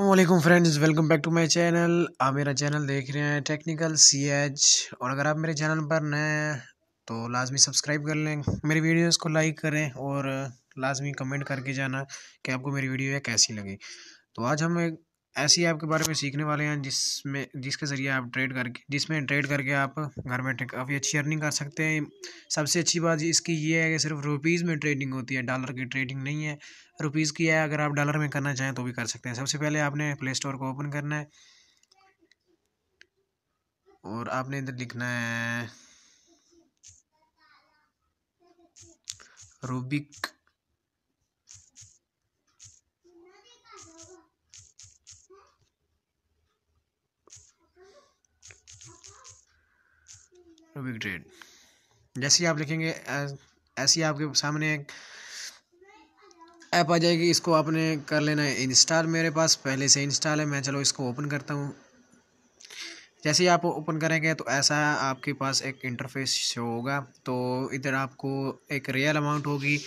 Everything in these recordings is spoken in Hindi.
वालेकुम friends welcome back to my channel आप मेरा चैनल देख रहे हैं टेक्निकल सी एच और अगर आप मेरे चैनल पर नए हैं तो लाजमी सब्सक्राइब कर लें मेरी वीडियोस को लाइक करें और लाजमी कमेंट करके जाना कि आपको मेरी वीडियो कैसी लगी तो आज हम एक ऐसी ऐप के बारे में सीखने वाले हैं जिसमें जिसके ज़रिए आप ट्रेड करके जिसमें ट्रेड करके आप घर बैठे काफ़ी अच्छी अर्निंग कर सकते हैं सबसे अच्छी बात इसकी ये है कि सिर्फ रुपीज़ में ट्रेडिंग होती है डॉलर की ट्रेडिंग नहीं है रुपीज़ की है अगर आप डॉलर में करना चाहें तो भी कर सकते हैं सबसे पहले आपने प्ले स्टोर को ओपन करना है और आपने इधर लिखना है रूबिक विल बी जैसे ही आप लिखेंगे ऐसे ही आपके सामने एक ऐप आ जाएगी इसको आपने कर लेना है इंस्टॉल मेरे पास पहले से इंस्टॉल है मैं चलो इसको ओपन करता हूँ जैसे ही आप ओपन करेंगे तो ऐसा आपके पास एक इंटरफेस शो होगा तो इधर आपको एक रियल अमाउंट होगी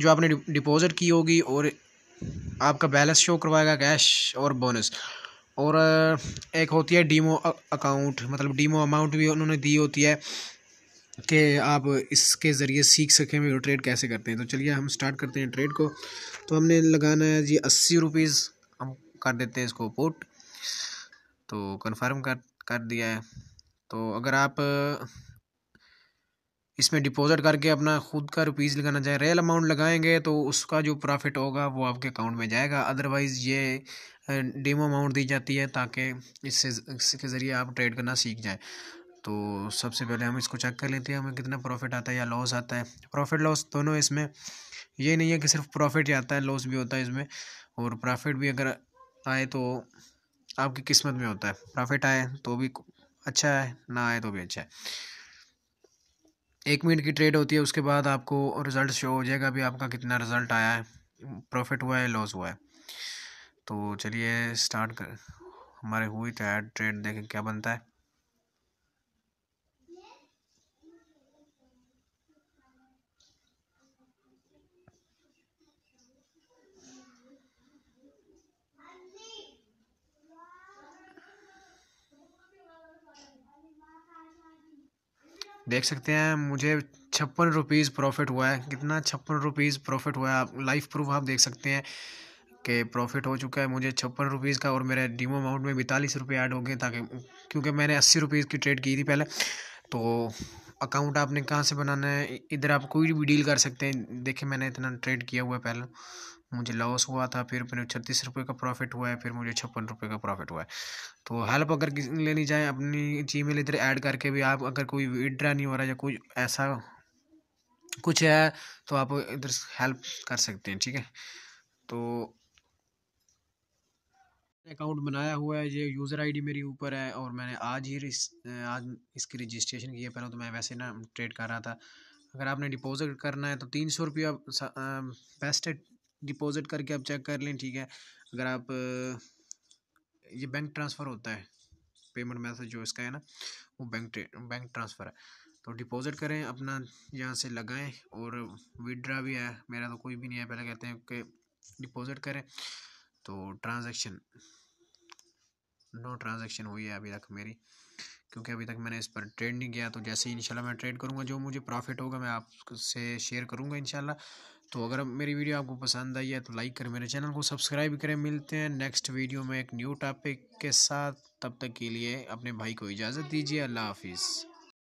जो आपने डिपॉजिट की होगी और आपका बैलेंस शो करवाएगा कैश और बोनस और एक होती है डीमो अकाउंट मतलब डीमो अमाउंट भी उन्होंने दी होती है कि आप इसके ज़रिए सीख सकें वीडियो ट्रेड कैसे करते हैं तो चलिए हम स्टार्ट करते हैं ट्रेड को तो हमने लगाना है जी अस्सी रुपीज़ हम कर देते हैं इसको पुट तो कन्फर्म कर कर दिया है तो अगर आप इसमें डिपॉजिट करके अपना खुद का रुपीज़ लगाना चाहें रियल अमाउंट लगाएंगे तो उसका जो प्रॉफिट होगा वो आपके अकाउंट में जाएगा अदरवाइज़ ये डेमो अमाउंट दी जाती है ताकि इससे इसके ज़रिए आप ट्रेड करना सीख जाएँ तो सबसे पहले हम इसको चेक कर लेते हैं हमें कितना प्रॉफिट आता है या लॉस आता है प्रॉफिट लॉस दोनों इसमें ये नहीं है कि सिर्फ प्रॉफिट ही आता है लॉस भी होता है इसमें और प्रॉफिट भी अगर आए तो आपकी किस्मत में होता है प्रॉफिट आए तो भी अच्छा है ना आए तो भी अच्छा है एक मिनट की ट्रेड होती है उसके बाद आपको रिज़ल्ट शो हो जाएगा भी आपका कितना रिज़ल्ट आया है प्रॉफिट हुआ है लॉस हुआ है तो चलिए स्टार्ट कर हमारे हुई तो ऐड ट्रेड देखें क्या बनता है देख सकते हैं मुझे छप्पन रुपीज़ प्रॉफिट हुआ है कितना छप्पन रुपीज़ प्रॉफिट हुआ है आप लाइफ प्रूफ आप देख सकते हैं के प्रॉफिट हो चुका है मुझे छप्पन रुपीज़ का और मेरे डीमो अमाउंट में बैतालीस रुपये ऐड हो गए ताकि क्योंकि मैंने अस्सी रुपीज़ की ट्रेड की थी पहले तो अकाउंट आपने कहाँ से बनाना है इधर आप कोई भी डील कर सकते हैं देखिए मैंने इतना ट्रेड किया हुआ है पहले मुझे लॉस हुआ था फिर मेरे छत्तीस रुपये का प्रॉफिट हुआ है फिर मुझे छप्पन रुपये का प्रॉफिट हुआ है तो हेल्प अगर लेनी चाहें अपनी जी मेल इधर ऐड करके भी आप अगर कोई विड्रा नहीं हो रहा या कोई ऐसा कुछ है तो आप इधर हेल्प कर सकते हैं ठीक है तो अकाउंट बनाया हुआ है ये यूज़र आईडी मेरी ऊपर है और मैंने आज ही रिस, आज इसकी रजिस्ट्रेशन की है पहले तो मैं वैसे ना ट्रेड कर रहा था अगर आपने डिपॉजिट करना है तो तीन सौ रुपया बेस्ट है डिपॉजिट करके आप चेक कर लें ठीक है अगर आप ये बैंक ट्रांसफ़र होता है पेमेंट मैथड जो इसका है ना वो बैंक बैंक ट्रांसफ़र है तो डिपॉज़िट करें अपना यहाँ से लगाएँ और विड्रा भी है मेरा तो कोई भी नहीं है पहले कहते हैं कि डिपॉज़िट करें तो ट्रांजैक्शन नो ट्रांजैक्शन हुई है अभी तक मेरी क्योंकि अभी तक मैंने इस पर ट्रेड नहीं किया तो जैसे ही इंशाल्लाह मैं ट्रेड करूँगा जो मुझे प्रॉफिट होगा मैं आपसे शेयर करूँगा इंशाल्लाह तो अगर मेरी वीडियो आपको पसंद आई है तो लाइक करें मेरे चैनल को सब्सक्राइब करें मिलते हैं नेक्स्ट वीडियो में एक न्यू टॉपिक के साथ तब तक के लिए अपने भाई को इजाज़त दीजिए अल्लाह हाफिज़